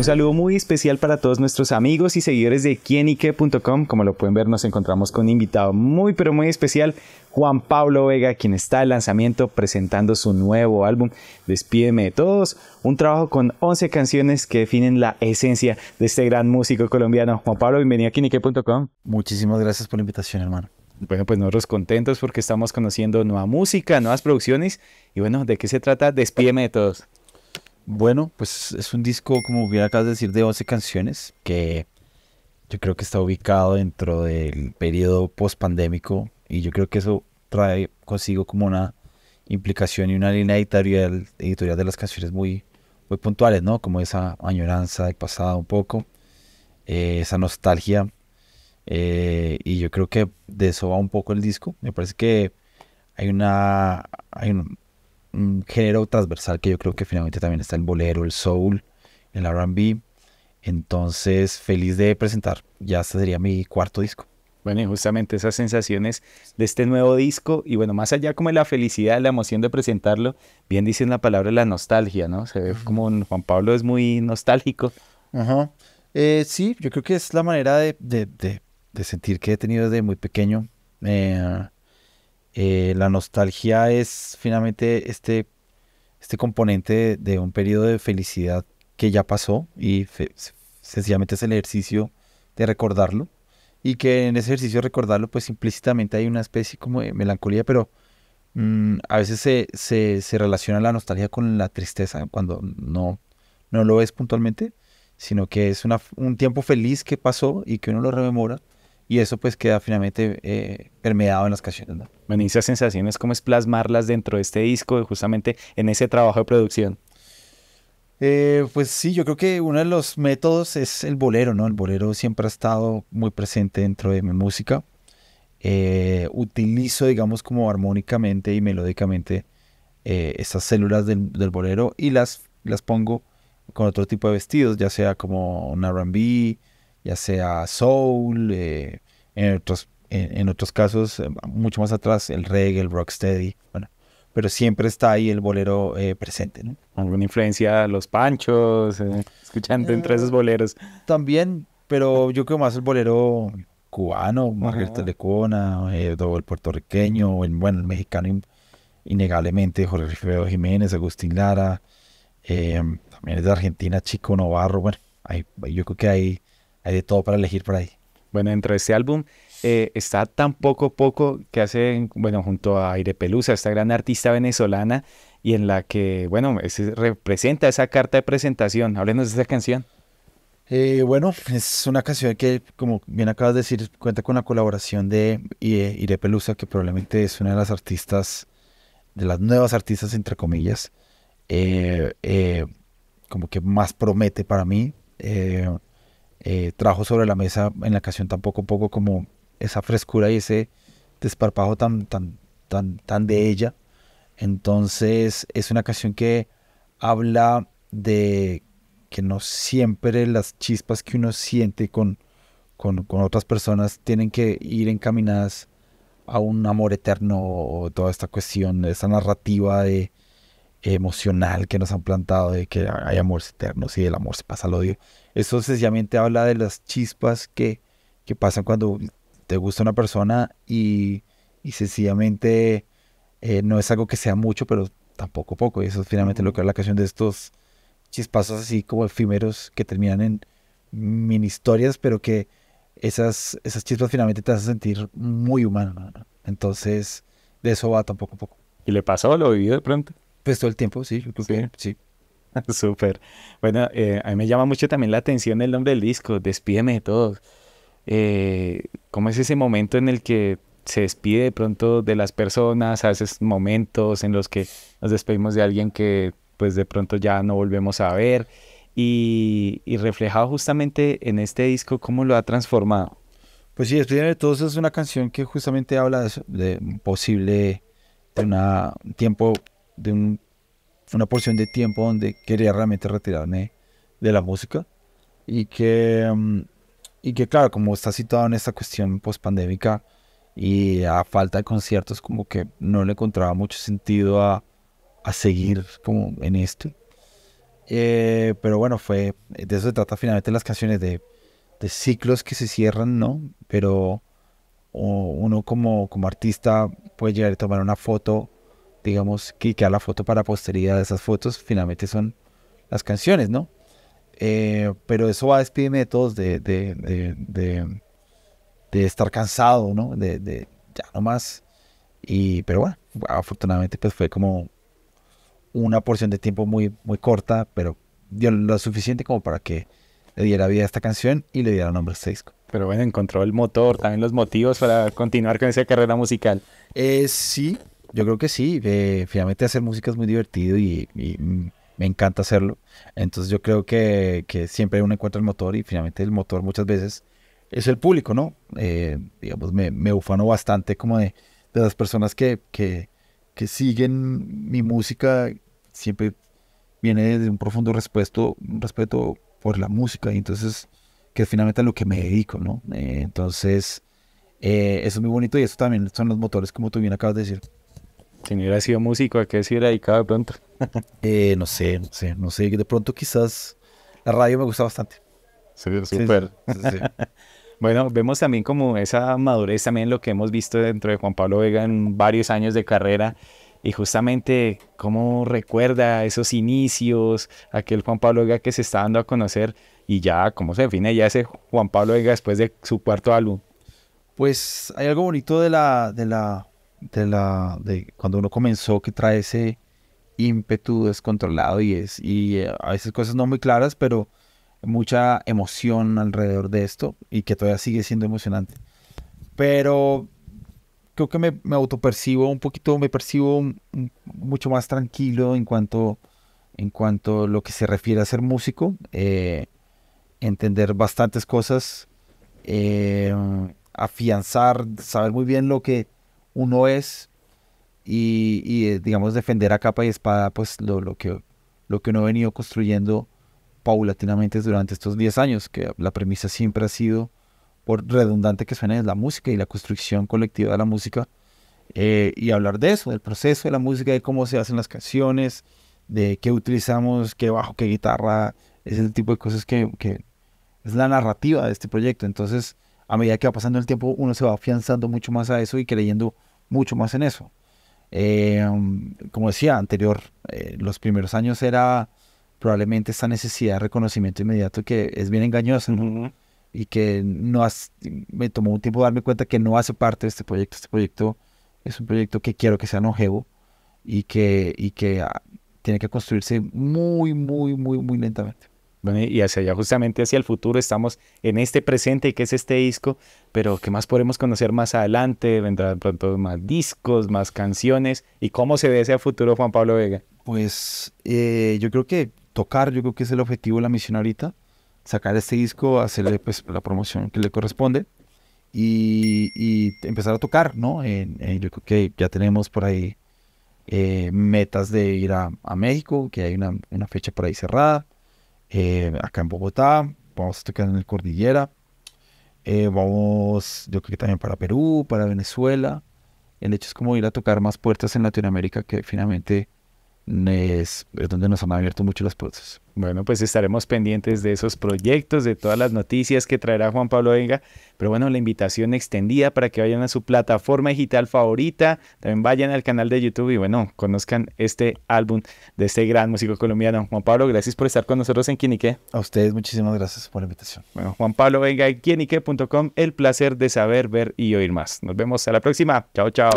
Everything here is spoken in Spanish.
Un saludo muy especial para todos nuestros amigos y seguidores de quienique.com. Como lo pueden ver, nos encontramos con un invitado muy, pero muy especial, Juan Pablo Vega, quien está al lanzamiento presentando su nuevo álbum, Despídeme de Todos, un trabajo con 11 canciones que definen la esencia de este gran músico colombiano. Juan Pablo, bienvenido a quienique.com. Muchísimas gracias por la invitación, hermano. Bueno, pues nosotros contentos porque estamos conociendo nueva música, nuevas producciones. Y bueno, ¿de qué se trata? Despídeme de todos. Bueno, pues es un disco, como bien acabas de decir, de 11 canciones, que yo creo que está ubicado dentro del periodo post-pandémico y yo creo que eso trae consigo como una implicación y una línea editorial, editorial de las canciones muy, muy puntuales, ¿no? Como esa añoranza del pasado un poco, eh, esa nostalgia. Eh, y yo creo que de eso va un poco el disco. Me parece que hay una, hay un, un género transversal que yo creo que finalmente también está el bolero, el soul, el RB. Entonces, feliz de presentar. Ya este sería mi cuarto disco. Bueno, y justamente esas sensaciones de este nuevo disco, y bueno, más allá como la felicidad, la emoción de presentarlo, bien dicen la palabra la nostalgia, ¿no? Se ve como Juan Pablo es muy nostálgico. Ajá. Eh, sí, yo creo que es la manera de, sentir que he tenido desde muy pequeño. Eh, eh, la nostalgia es finalmente este, este, componente de, un periodo de felicidad que ya pasó y sencillamente es el ejercicio de recordarlo y que en ese ejercicio recordarlo pues implícitamente hay una especie como de melancolía, pero mm, a veces se, relaciona la nostalgia con la tristeza cuando no, no lo es puntualmente, sino que es un tiempo feliz que pasó y que uno lo rememora y eso pues queda finalmente eh, permeado en las canciones. Me Bueno, sensaciones, ¿cómo es plasmarlas dentro de este disco, justamente en ese trabajo de producción? Eh, pues sí, yo creo que uno de los métodos es el bolero, ¿no? El bolero siempre ha estado muy presente dentro de mi música. Eh, utilizo, digamos, como armónicamente y melódicamente eh, ...esas células del, bolero y las, las pongo con otro tipo de vestidos, ya sea como un RB, ya sea soul, eh, en, otros, en, otros casos, eh, mucho más atrás, el reggae, el rocksteady, bueno, pero siempre está ahí el bolero eh, presente. ¿no? ¿Alguna influencia los panchos, escuchando entre esos boleros? También, pero yo creo más el bolero cubano, Margarita Lecona, el puertorriqueño, el, bueno, el mexicano innegablemente, Jorge Rifeo Jiménez, Agustín Lara, también es de Argentina, Chico Novarro, bueno, hay, yo creo que hay hay de todo para elegir por ahí. Bueno, dentro de este álbum eh, está tan poco poco que hace, bueno, junto a Aire Pelusa, esta gran artista venezolana, y en la que, bueno, representa esa carta de presentación. Háblenos de esa canción. Eh, bueno, es una canción que, como bien acabas de decir, cuenta con la colaboración de eh, Ire Pelusa, que probablemente es una de las artistas, de las nuevas artistas, entre comillas, como que más promete para mí. Eh, trajo sobre la mesa en la canción tampoco poco como esa frescura y ese desparpajo tan, tan, tan, tan de ella. Entonces es una canción que habla de que no siempre las chispas que uno siente con, con, con otras personas tienen que ir encaminadas a un amor eterno o toda esta cuestión, esta narrativa de, emocional que nos han plantado de que hay amor eternos y el amor se pasa al odio. Eso sencillamente habla de las chispas que, pasan cuando te gusta una persona y, sencillamente eh, no es algo que sea mucho, pero tampoco poco. Y eso es finalmente lo que es la canción de estos chispazos así como efímeros que terminan en mini historias, pero que esas, esas chispas finalmente te hacen sentir muy humano. Entonces, de eso va tampoco poco. ¿Y le pasó? ¿Lo vivió de pronto? Pues todo el tiempo, sí, yo creo sí. Súper. Bueno, eh, a mí me llama mucho también la atención el nombre del disco, Despídeme de todos. Eh, ¿Cómo es ese momento en el que se despide de pronto de las personas? A veces momentos en los que nos despedimos de alguien que pues de pronto ya no volvemos a ver. Y, reflejado justamente en este disco, ¿cómo lo ha transformado? Pues sí, Despídeme de todos es una canción que justamente habla de, de posible, de un tiempo de una porción de tiempo donde quería realmente retirarme de la música y que, mm, y que claro, como está situado en esta cuestión post-pandémica y a falta de conciertos, como que no le encontraba mucho sentido a, seguir como en esto. Eh, pero bueno, fue, de eso se trata finalmente las canciones, de, de ciclos que se cierran, ¿no? Pero uno como, como artista puede llegar a tomar una foto digamos, que queda la foto para posteridad. Esas fotos finalmente son las canciones, ¿no? Eh, pero eso va a despedirme de todos, de, de, de, estar cansado, ¿no? De, ya no más. Y, pero bueno, afortunadamente pues fue como una porción de tiempo muy, muy corta, pero dio lo suficiente como para que le diera vida a esta canción y le diera nombre a este disco. Pero bueno, encontró el motor, también los motivos para continuar con esa carrera musical. Eh, sí, yo creo que sí. Eh, finalmente hacer música es muy divertido y, mm, me encanta hacerlo. Entonces yo creo que, siempre uno encuentra el motor y finalmente el motor muchas veces es el público, ¿no? Eh, digamos, me, ufano bastante como de, las personas que, siguen mi música. Siempre viene de un profundo respeto, un respeto por la música y entonces que finalmente a lo que me dedico, ¿no? Eh, entonces... eso es muy bonito y eso también son los motores, como tú bien acabas de decir. Si no hubiera sido músico, ¿a qué se hubiera dedicado de pronto? Eh, no sé, no sé, no sé. De pronto quizás la radio me gusta bastante. Sí, súper. bueno, vemos también como esa madurez, también lo que hemos visto dentro de Juan Pablo Vega en varios años de carrera y justamente cómo recuerda esos inicios, aquel Juan Pablo Vega que se está dando a conocer y ya cómo se define ya ese Juan Pablo Vega después de su cuarto álbum. Pues hay algo bonito de la, de la de la, de cuando uno comenzó que trae ese ímpetu descontrolado y, es, y eh, a veces cosas no muy claras, pero mucha emoción alrededor de esto y que todavía sigue siendo emocionante. Pero creo que me, me autopercibo un poquito, me percibo mucho más tranquilo en cuanto, en cuanto a lo que se refiere a ser músico, eh, entender bastantes cosas, eh, afianzar, saber muy bien lo que uno es y, eh, digamos defender a capa y espada pues lo, que, lo que uno ha venido construyendo paulatinamente durante estos 10 años, que la premisa siempre ha sido, por redundante que suene, es la música y la construcción colectiva de la música, eh, y hablar de eso, del proceso de la música, de cómo se hacen las canciones, de qué utilizamos, qué bajo, qué guitarra, ese tipo de cosas que, que es la narrativa de este proyecto. Entonces, a medida que va pasando el tiempo, uno se va afianzando mucho más a eso y creyendo mucho más en eso. Eh, como decía anterior, eh, los primeros años era probablemente esta necesidad de reconocimiento inmediato que es bien engañoso y que no me tomó un tiempo darme cuenta que no hace parte de este proyecto. Este proyecto es un proyecto que quiero que sea longevo y que, y que ah, tiene que construirse muy, muy, muy, muy lentamente y hacia allá, justamente hacia el futuro, estamos en este presente que es este disco, pero ¿qué más podemos conocer más adelante? Vendrán pronto más discos, más canciones. ¿Y cómo se ve ese futuro, Juan Pablo Vega? Pues eh, yo creo que tocar, yo creo que es el objetivo de la misión ahorita, sacar este disco, hacerle pues, la promoción que le corresponde y, empezar a tocar, ¿no? yo creo que ya tenemos por ahí eh, metas de ir a, a, México, que hay una, una fecha por ahí cerrada. Eh, acá en Bogotá, vamos a tocar en el Cordillera, eh, vamos yo creo que también para Perú, para Venezuela. El hecho es como ir a tocar más puertas en Latinoamérica que finalmente es, donde nos han abierto mucho las puertas. Bueno, pues estaremos pendientes de esos proyectos, de todas las noticias que traerá Juan Pablo Venga, Pero bueno, la invitación extendida para que vayan a su plataforma digital favorita, también vayan al canal de YouTube y bueno, conozcan este álbum de este gran músico colombiano. Juan Pablo, gracias por estar con nosotros en Quinique. A ustedes muchísimas gracias por la invitación. Bueno, Juan Pablo Venga en Quinique.com, el placer de saber, ver y oír más. Nos vemos a la próxima. Chao, chao.